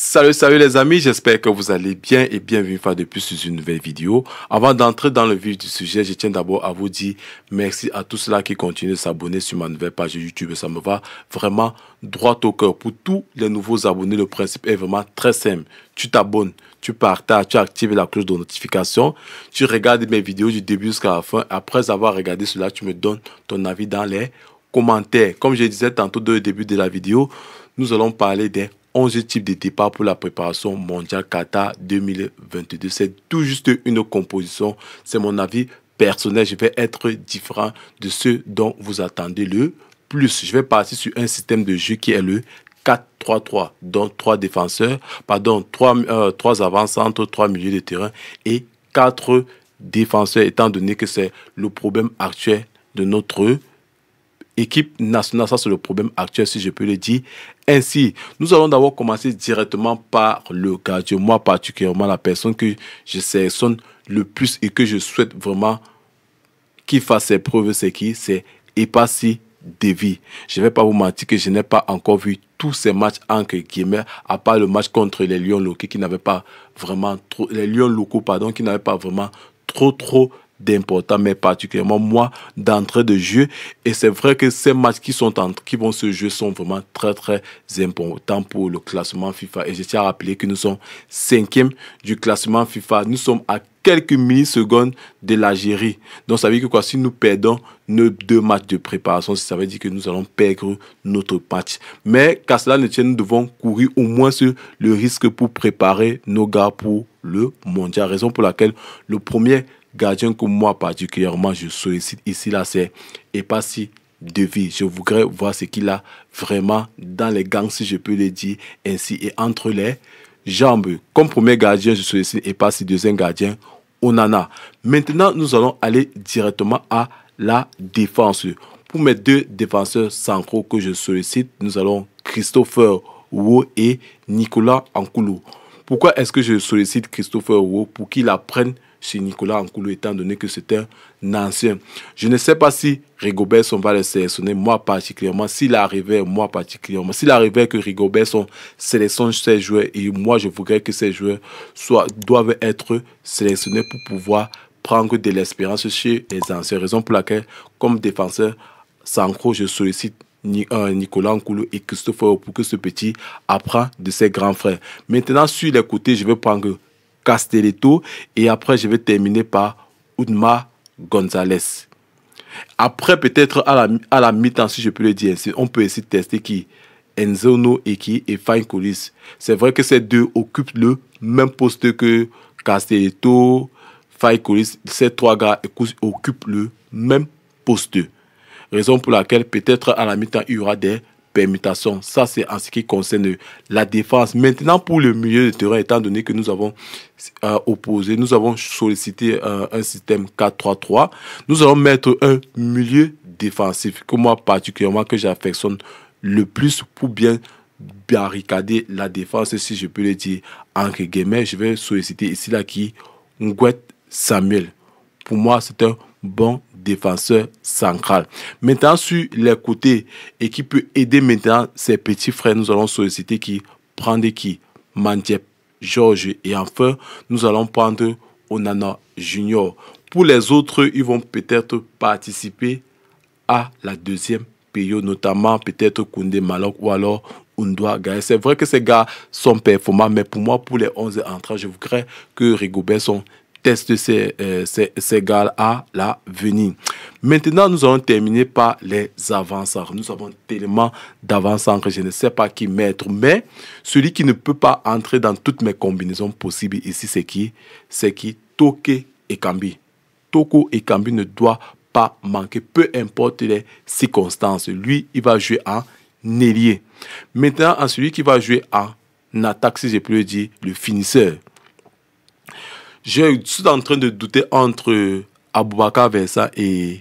Salut, salut les amis, j'espère que vous allez bien et bienvenue une fois de plus sur une nouvelle vidéo. Avant d'entrer dans le vif du sujet, je tiens d'abord à vous dire merci à tous ceux-là qui continuent de s'abonner sur ma nouvelle page YouTube. Ça me va vraiment droit au cœur. Pour tous les nouveaux abonnés, le principe est vraiment très simple. Tu t'abonnes, tu partages, tu actives la cloche de notification, tu regardes mes vidéos du début jusqu'à la fin. Après avoir regardé cela, tu me donnes ton avis dans les commentaires. Comme je disais tantôt au début de la vidéo, nous allons parler des 11 types de départ pour la préparation mondiale Qatar 2022. C'est tout juste une composition, c'est mon avis personnel. Je vais être différent de ceux dont vous attendez le plus. Je vais partir sur un système de jeu qui est le 4-3-3, dont 3 défenseurs, pardon, 3, trois 3 euh, avant-centres, 3 milieux de terrain et 4 défenseurs, étant donné que c'est le problème actuel de notre équipe nationale. Ça, c'est le problème actuel, si je peux le dire. Ainsi, nous allons d'abord commencer directement par le gardien. Moi, particulièrement, la personne que je sonne le plus et que je souhaite vraiment qu'il fasse ses preuves, c'est qui C'est Epasi Devi. Je ne vais pas vous mentir que je n'ai pas encore vu tous ces matchs entre guillemets, à part le match contre les Lions locaux qui n'avaient pas vraiment trop, les Lions locaux, pardon, qui n'avaient pas vraiment trop, trop d'importants, mais particulièrement moi, d'entrée de jeu. Et c'est vrai que ces matchs qui, sont qui vont se jouer sont vraiment très, très importants pour le classement FIFA. Et je tiens à rappeler que nous sommes cinquième du classement FIFA. Nous sommes à quelques millisecondes de l'Algérie. Donc ça veut dire que quoi, si nous perdons nos deux matchs de préparation, ça veut dire que nous allons perdre notre match. Mais qu'à cela ne tienne, nous devons courir au moins sur le risque pour préparer nos gars pour le mondial. Raison pour laquelle le premier gardien que moi particulièrement je sollicite ici, là, c'est si de Je voudrais voir ce qu'il a vraiment dans les gangs, si je peux le dire ainsi, et entre les jambes. Comme premier gardien, je sollicite si deuxième gardien, Onana. Maintenant, nous allons aller directement à la défense. Pour mes deux défenseurs centraux que je sollicite, nous allons Christopher Wo et Nicolas Ankoulou. Pourquoi est-ce que je sollicite Christopher Wo Pour qu'il apprenne chez Nicolas Ankoulou, étant donné que c'est un ancien. Je ne sais pas si Rigobertson va le sélectionner, moi particulièrement, s'il arrivait, moi particulièrement, s'il arrivait que Rigobertson sélectionne ses joueurs, et moi je voudrais que ces joueurs soient, doivent être sélectionnés pour pouvoir prendre de l'espérance chez les anciens. Raison pour laquelle, comme défenseur, Sans Sanko, je sollicite euh, Nicolas Nkoulou et Christophe pour que ce petit apprend de ses grands frères. Maintenant, sur les côtés, je vais prendre Castelletto. Et après, je vais terminer par Udma Gonzalez. Après, peut-être à la, à la mi-temps, si je peux le dire on peut essayer de tester qui Enzono qui et Fine colis C'est vrai que ces deux occupent le même poste que Castelletto, Fine Ces trois gars occupent le même poste. Raison pour laquelle peut-être à la mi-temps, il y aura des permutation. Ça, c'est en ce qui concerne la défense. Maintenant, pour le milieu de terrain, étant donné que nous avons euh, opposé, nous avons sollicité euh, un système 4-3-3, nous allons mettre un milieu défensif que moi particulièrement que j'affectionne le plus pour bien barricader la défense, si je peux le dire entre guillemets. Je vais solliciter ici là qui Nguet Samuel. Pour moi, c'est un bon défenseur central. Maintenant, sur les côtés et qui peut aider maintenant ses petits frères, nous allons solliciter qui Prendre qui Mandep, Georges et enfin, nous allons prendre Onana Junior. Pour les autres, ils vont peut-être participer à la deuxième période, notamment peut-être Koundé Malok ou alors Undoa C'est vrai que ces gars sont performants, mais pour moi, pour les 11 entrants, je voudrais que Rigobert teste ces, euh, gars à la venue. Maintenant, nous allons terminer par les avancées. Nous avons tellement d'avancants que je ne sais pas qui mettre, mais celui qui ne peut pas entrer dans toutes mes combinaisons possibles ici, c'est qui C'est qui Toké et Kambi. Toko et Kambi ne doit pas manquer, peu importe les circonstances. Lui, il va jouer en ailier. Maintenant, celui qui va jouer en attaque, si je peux le dire, le finisseur. Je suis en train de douter entre Aboubakar Vincent et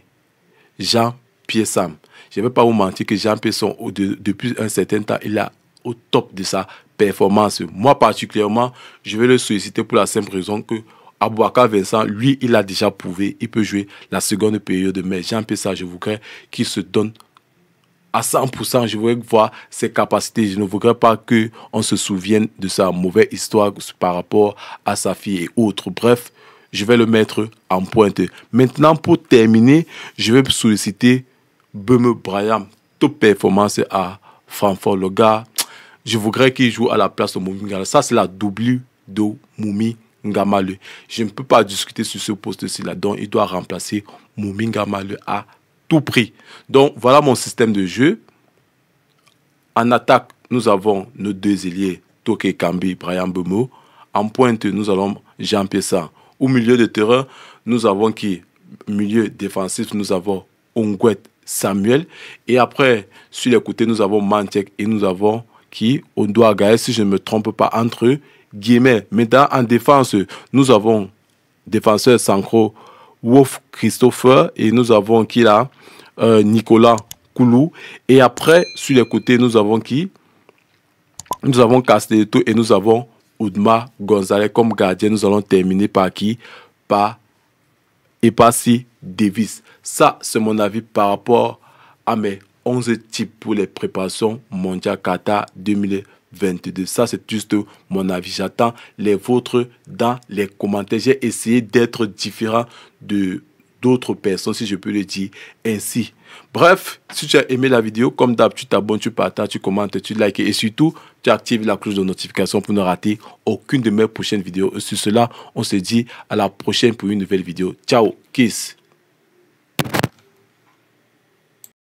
Jean-Pierre Sam. Je ne vais pas vous mentir que Jean-Pierre Sam, depuis un certain temps, il est au top de sa performance. Moi particulièrement, je vais le solliciter pour la simple raison que Aboubacar Vincent, lui, il a déjà prouvé, il peut jouer la seconde période. Mais Jean-Pierre je voudrais qu'il se donne à 100%, je voudrais voir ses capacités. Je ne voudrais pas que on se souvienne de sa mauvaise histoire par rapport à sa fille et autres. Bref, je vais le mettre en pointe. Maintenant, pour terminer, je vais solliciter Beme Brian. top performance à Francfort. Le gars, je voudrais qu'il joue à la place de Moumi Ça, c'est la double de Moumi Ngamale. Je ne peux pas discuter sur ce poste-ci là. Donc, il doit remplacer Moumi Ngamale à prix. Donc voilà mon système de jeu. En attaque, nous avons nos deux ailiers, Toke Kambi, Brian Bemo. En pointe, nous allons Jean ça Au milieu de terrain, nous avons qui Milieu défensif, nous avons Onguette Samuel. Et après, sur les côtés, nous avons Mantek et nous avons qui doit si je ne me trompe pas, entre eux, guillemets. Maintenant, en défense, nous avons défenseur Sankro Wolf Christopher et nous avons qui là euh, Nicolas Koulou. Et après, sur les côtés, nous avons qui Nous avons Castelletto et nous avons Oudma Gonzalez comme gardien. Nous allons terminer par qui Par Epasi Davis. Ça, c'est mon avis par rapport à mes 11 types pour les préparations mondiales Qatar 2020. 22. Ça, c'est juste mon avis. J'attends les vôtres dans les commentaires. J'ai essayé d'être différent de d'autres personnes, si je peux le dire ainsi. Bref, si tu as aimé la vidéo, comme d'hab, tu t'abonnes, tu partages, tu commentes, tu likes et surtout, tu actives la cloche de notification pour ne rater aucune de mes prochaines vidéos. Et sur cela, on se dit à la prochaine pour une nouvelle vidéo. Ciao, kiss